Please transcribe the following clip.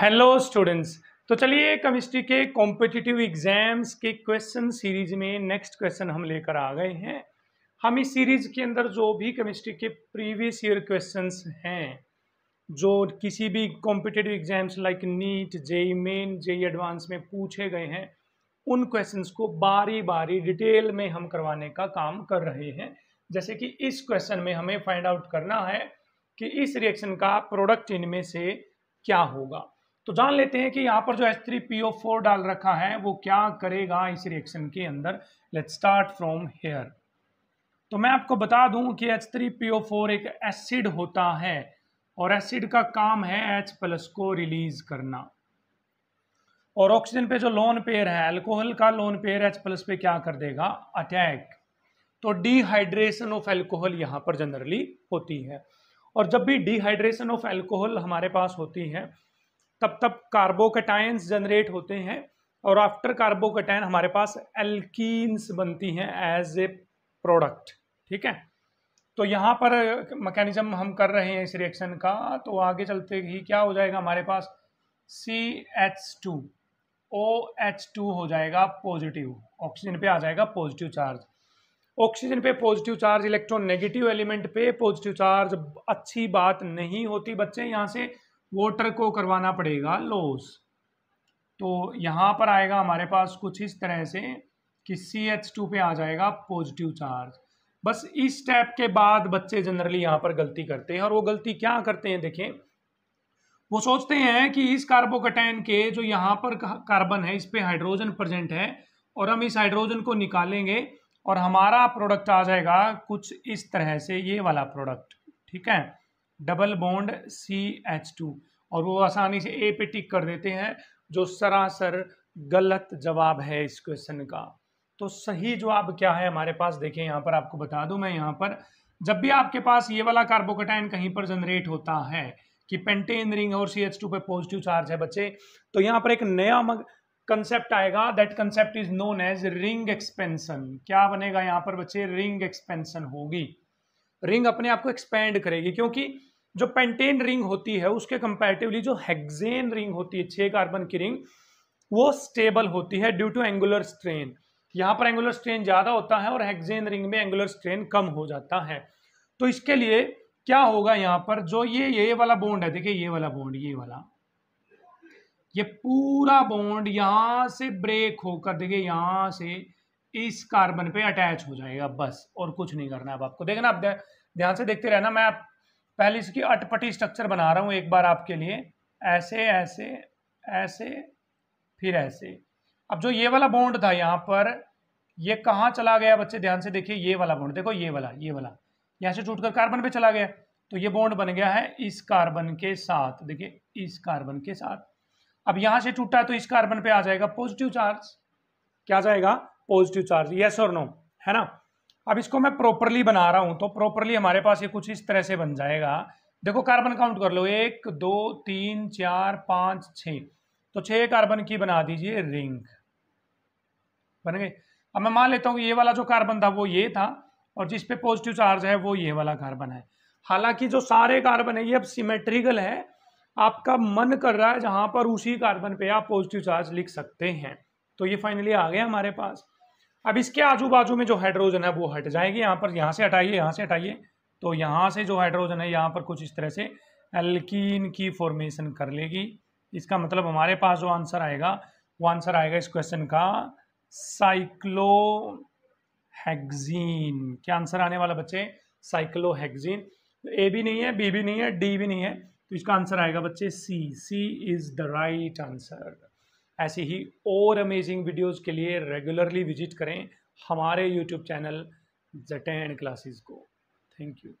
hello students तो चलिए chemistry के कॉम्पिटिटिव एग्जाम्स के क्वेश्चन सीरीज में नेक्स्ट क्वेश्चन हम लेकर आ गए हैं हम इस सीरीज के अंदर जो भी केमिस्ट्री के प्रीवियस ईयर क्वेश्चंस हैं जो किसी भी competitive exams like NEET JEE Main JEE Advance में पूछे गए हैं उन क्वेश्चंस को बारी बारी डिटेल में हम करवाने का काम कर रहे हैं जैसे कि इस क्वेश्चन में हमें फाइंड आउट करना है कि इस रिएक्शन का प्रोडक्ट इनमें से क्या होगा तो जान लेते हैं कि यहाँ पर जो एच थ्री फोर डाल रखा है वो क्या करेगा इस रिएक्शन के अंदर लेट स्टार्ट फ्रॉम हेयर तो मैं आपको बता दूं कि फोर एक एसिड होता है और एसिड का काम है एच प्लस को रिलीज करना और ऑक्सीजन पे जो लोन पेयर है अल्कोहल का लोन पेयर एच प्लस पे क्या कर देगा अटैक तो डिहाइड्रेशन ऑफ एल्कोहल यहाँ पर जनरली होती है और जब भी डिहाइड्रेशन ऑफ एल्कोहल हमारे पास होती है तब तब कार्बोकेटाइन्स जनरेट होते हैं और आफ्टर कार्बोकेटाइन हमारे पास एल्कीन्स बनती हैं एज ए प्रोडक्ट ठीक है तो यहाँ पर मैकेनिज्म हम कर रहे हैं इस रिएक्शन का तो आगे चलते ही क्या हो जाएगा हमारे पास C H two O H two हो जाएगा पॉजिटिव ऑक्सीजन पे आ जाएगा पॉजिटिव चार्ज ऑक्सीजन पे positive charge electron negative element पे पॉजिटिव चार्ज अच्छी बात नहीं होती बच्चे यहाँ से वोटर को करवाना पड़ेगा लॉस तो यहाँ पर आएगा हमारे पास कुछ इस तरह से कि सी एच टू पे आ जाएगा पॉजिटिव चार्ज बस इस स्टेप के बाद बच्चे जनरली यहाँ पर गलती करते हैं और वो गलती क्या करते हैं देखें वो सोचते हैं कि इस कार्बोकटैन के जो यहाँ पर कार्बन है इस पर हाइड्रोजन प्रजेंट है और हम इस हाइड्रोजन को निकालेंगे और हमारा प्रोडक्ट आ जाएगा कुछ इस तरह से ये वाला प्रोडक्ट ठीक है double bond C H two और वो आसानी से ए पे टिक कर देते हैं जो सरासर गलत जवाब है इस क्वेश्चन का तो सही जवाब क्या है हमारे पास देखें यहाँ पर आपको बता दूं मैं यहाँ पर जब भी आपके पास ये वाला कार्बोकोटाइन कहीं पर जनरेट होता है कि पेंटेन रिंग और सी एच टू पे पॉजिटिव चार्ज है बच्चे तो यहाँ पर एक नया मग कंसेप्ट आएगा that concept is known as ring expansion क्या बनेगा यहाँ पर बच्चे रिंग एक्सपेंशन होगी रिंग अपने आप को एक्सपेंड करेगी क्योंकि जो पेंटेन रिंग होती है उसके कंपेरेटिवली जो हेक्जेन रिंग होती है छः कार्बन की रिंग वो स्टेबल होती है ड्यू टू एंगुलर स्ट्रेन यहाँ पर एंगुलर स्ट्रेन ज़्यादा होता है और हेक्जेन रिंग में एंगुलर स्ट्रेन कम हो जाता है तो इसके लिए क्या होगा यहाँ पर जो ये ये वाला बोंड है देखिए ये वाला बोंड ये वाला ये पूरा बोंड यहाँ से ब्रेक होकर देखिए यहाँ से इस कार्बन पे अटैच हो जाएगा बस और कुछ नहीं करना अब आपको देखना आप ध्यान से देखते रहना मैं आप पहले इसकी अटपटी स्ट्रक्चर बना रहा हूँ एक बार आपके लिए ऐसे ऐसे ऐसे फिर ऐसे अब जो ये वाला बॉन्ड था यहाँ पर ये कहाँ चला गया बच्चे ध्यान से देखिए ये वाला बॉन्ड देखो ये वाला ये वाला यहाँ से टूटकर कार्बन पे चला गया तो ये बॉन्ड बन गया है इस कार्बन के साथ देखिए इस कार्बन के साथ अब यहाँ से टूटा तो इस कार्बन पे आ जाएगा पॉजिटिव चार्ज क्या जाएगा पॉजिटिव चार्ज यस और नो है ना अब इसको मैं प्रॉपरली बना रहा हूं तो प्रॉपरली हमारे पास ये कुछ इस तरह से बन जाएगा देखो कार्बन काउंट कर लो एक दो तीन चार पांच छ तो छह कार्बन की बना दीजिए रिंग बन गए अब मैं मान लेता हूँ ये वाला जो कार्बन था वो ये था और जिसपे पॉजिटिव चार्ज है वो ये वाला कार्बन है हालांकि जो सारे कार्बन है ये अब सिमेट्रिकल है आपका मन कर रहा है जहां पर उसी कार्बन पे आप पॉजिटिव चार्ज लिख सकते हैं तो ये फाइनली आ गया हमारे पास अब इसके आजू बाजू में जो हाइड्रोजन है वो हट जाएगी यहाँ पर यहाँ से हटाइए यहाँ से हटाइए तो यहाँ से जो हाइड्रोजन है यहाँ पर कुछ इस तरह से एल्किन की फॉर्मेशन कर लेगी इसका मतलब हमारे पास जो आंसर आएगा वो आंसर आएगा इस क्वेश्चन का साइक्लोहेक्जीन क्या आंसर आने वाला बच्चे साइक्लोहेक्जीन ए भी नहीं है बी भी नहीं है डी भी नहीं है तो इसका आंसर आएगा बच्चे C C is the right answer ऐसी ही और अमेजिंग वीडियोज़ के लिए रेगुलरली विजिट करें हमारे यूट्यूब चैनल जटैन क्लासेस को थैंक यू